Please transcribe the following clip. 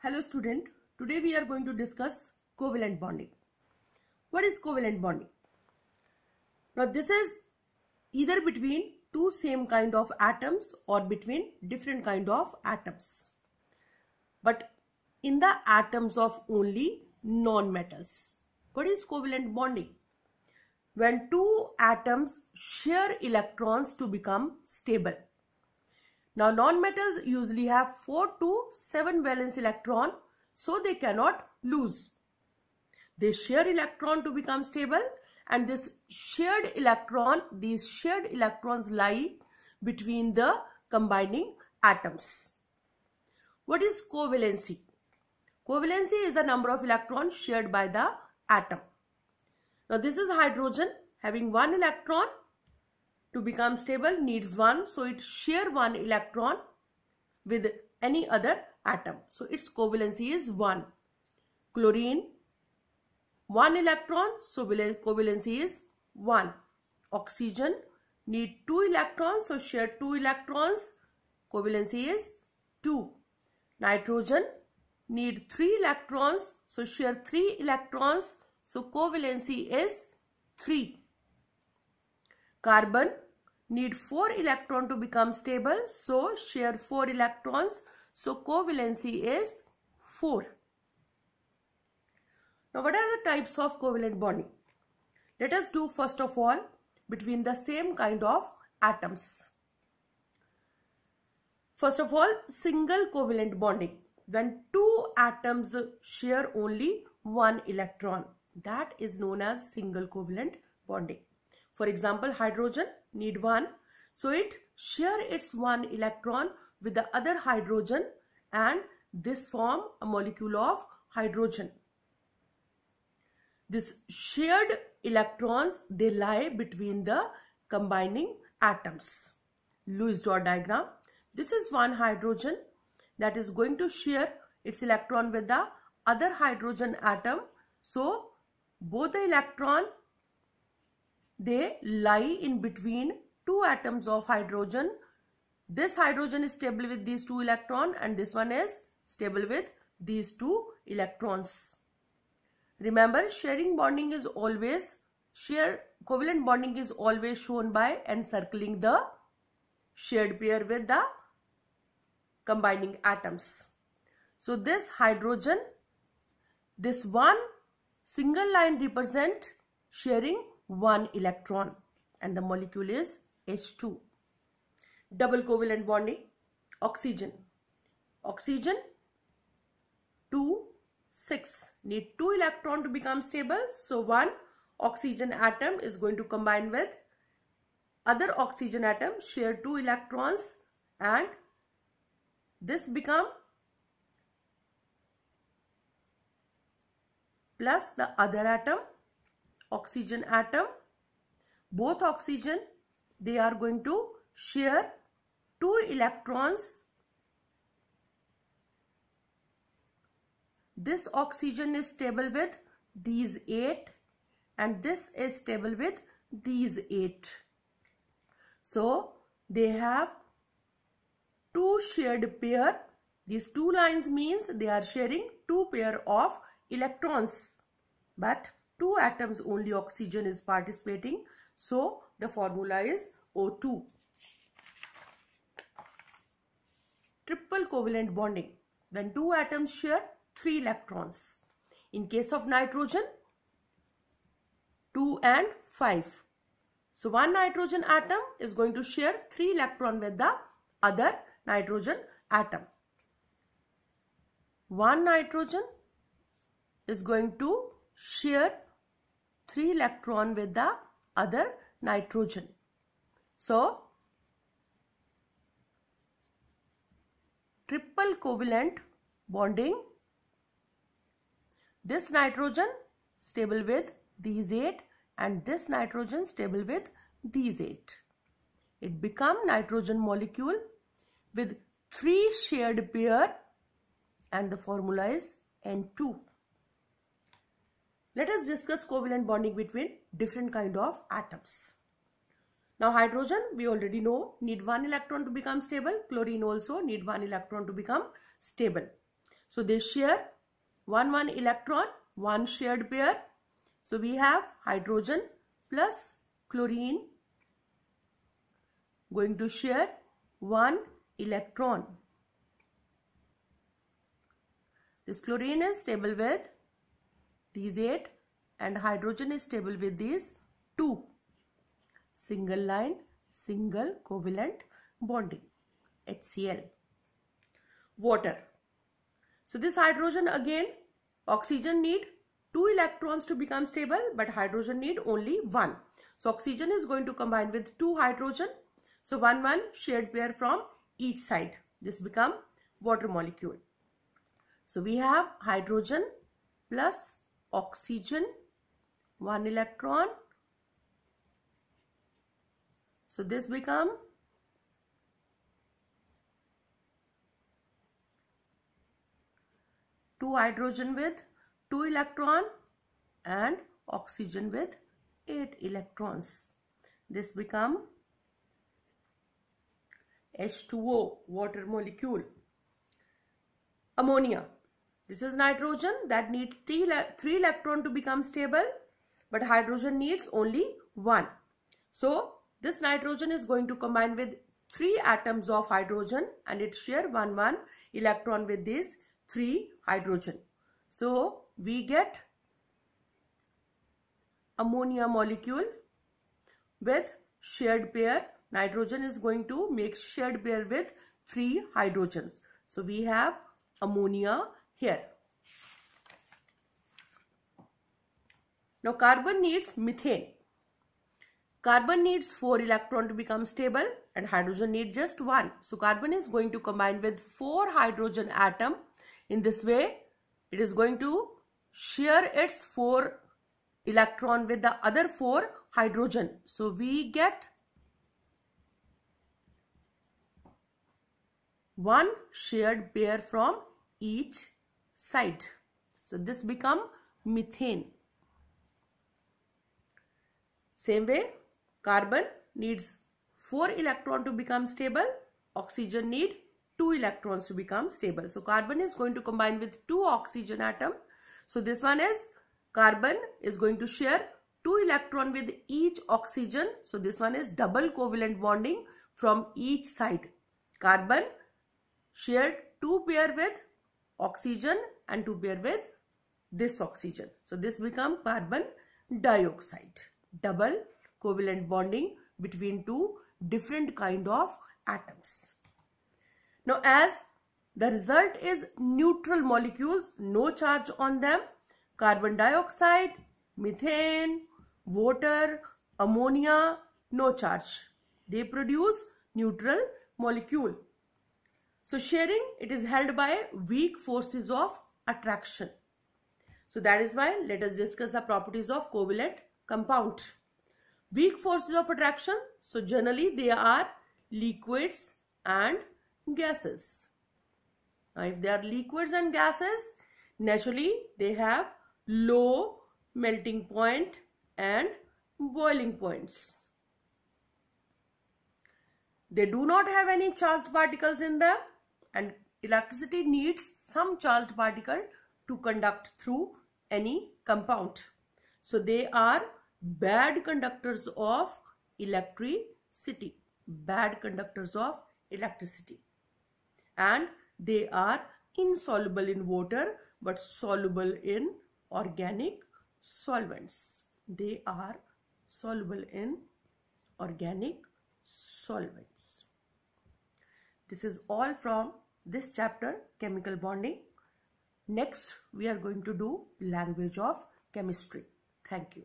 Hello student, today we are going to discuss covalent bonding. What is covalent bonding? Now this is either between two same kind of atoms or between different kind of atoms. But in the atoms of only non-metals. What is covalent bonding? When two atoms share electrons to become stable. Now nonmetals usually have 4 to 7 valence electron so they cannot lose. They share electron to become stable and this shared electron, these shared electrons lie between the combining atoms. What is covalency? Covalency is the number of electrons shared by the atom. Now this is hydrogen having one electron to become stable needs one so it share one electron with any other atom so its covalency is 1 chlorine 1 electron so covalency is 1 oxygen need 2 electrons so share 2 electrons covalency is 2 nitrogen need 3 electrons so share 3 electrons so covalency is 3 Carbon need 4 electron to become stable. So share 4 electrons. So covalency is 4. Now what are the types of covalent bonding? Let us do first of all between the same kind of atoms. First of all, single covalent bonding. When two atoms share only one electron. That is known as single covalent bonding. For example, hydrogen need one. So it share its one electron with the other hydrogen and this form a molecule of hydrogen. This shared electrons they lie between the combining atoms. Lewis dot diagram. This is one hydrogen that is going to share its electron with the other hydrogen atom. So both the electron they lie in between two atoms of hydrogen this hydrogen is stable with these two electrons, and this one is stable with these two electrons remember sharing bonding is always share covalent bonding is always shown by encircling the shared pair with the combining atoms so this hydrogen this one single line represent sharing one electron and the molecule is H2. Double covalent bonding, oxygen. Oxygen 2, 6 need 2 electron to become stable. So one oxygen atom is going to combine with other oxygen atom share 2 electrons and this become plus the other atom oxygen atom both oxygen they are going to share two electrons this oxygen is stable with these eight and this is stable with these eight so they have two shared pair these two lines means they are sharing two pair of electrons but two atoms only oxygen is participating. So the formula is O2. Triple covalent bonding. When two atoms share three electrons. In case of nitrogen, 2 and 5. So one nitrogen atom is going to share three electron with the other nitrogen atom. One nitrogen is going to share 3 electron with the other nitrogen. So, triple covalent bonding. This nitrogen stable with these 8 and this nitrogen stable with these 8. It become nitrogen molecule with 3 shared pair and the formula is N2. Let us discuss covalent bonding between different kind of atoms. Now hydrogen we already know need one electron to become stable. Chlorine also need one electron to become stable. So they share one one electron, one shared pair. So we have hydrogen plus chlorine going to share one electron. This chlorine is stable with these 8 and hydrogen is stable with these 2. Single line, single covalent bonding HCl. Water. So this hydrogen again oxygen need 2 electrons to become stable but hydrogen need only 1. So oxygen is going to combine with 2 hydrogen. So 1 1 shared pair from each side. This become water molecule. So we have hydrogen plus oxygen, 1 electron. So this become two hydrogen with 2 electron and oxygen with 8 electrons. This become H2O water molecule. Ammonia. This is nitrogen that needs 3, three electron to become stable but hydrogen needs only 1. So this nitrogen is going to combine with 3 atoms of hydrogen and it share 1 1 electron with these 3 hydrogen. So we get ammonia molecule with shared pair nitrogen is going to make shared pair with 3 hydrogens. So we have ammonia here. Now carbon needs methane. Carbon needs 4 electron to become stable and hydrogen needs just 1. So carbon is going to combine with 4 hydrogen atom. In this way, it is going to share its 4 electron with the other 4 hydrogen. So we get 1 shared pair from each side. So this become methane. Same way carbon needs 4 electron to become stable. Oxygen need 2 electrons to become stable. So carbon is going to combine with 2 oxygen atom. So this one is carbon is going to share 2 electron with each oxygen. So this one is double covalent bonding from each side. Carbon shared 2 pair with oxygen and to pair with this oxygen. So this become carbon dioxide. Double covalent bonding between two different kind of atoms. Now as the result is neutral molecules, no charge on them, carbon dioxide, methane, water, ammonia, no charge. They produce neutral molecule so sharing, it is held by weak forces of attraction. So that is why let us discuss the properties of covalent compound. Weak forces of attraction, so generally they are liquids and gases. Now if they are liquids and gases, naturally they have low melting point and boiling points. They do not have any charged particles in them and electricity needs some charged particle to conduct through any compound. So they are bad conductors of electricity, bad conductors of electricity. And they are insoluble in water but soluble in organic solvents. They are soluble in organic solvents. This is all from this chapter chemical bonding. Next we are going to do language of chemistry. Thank you.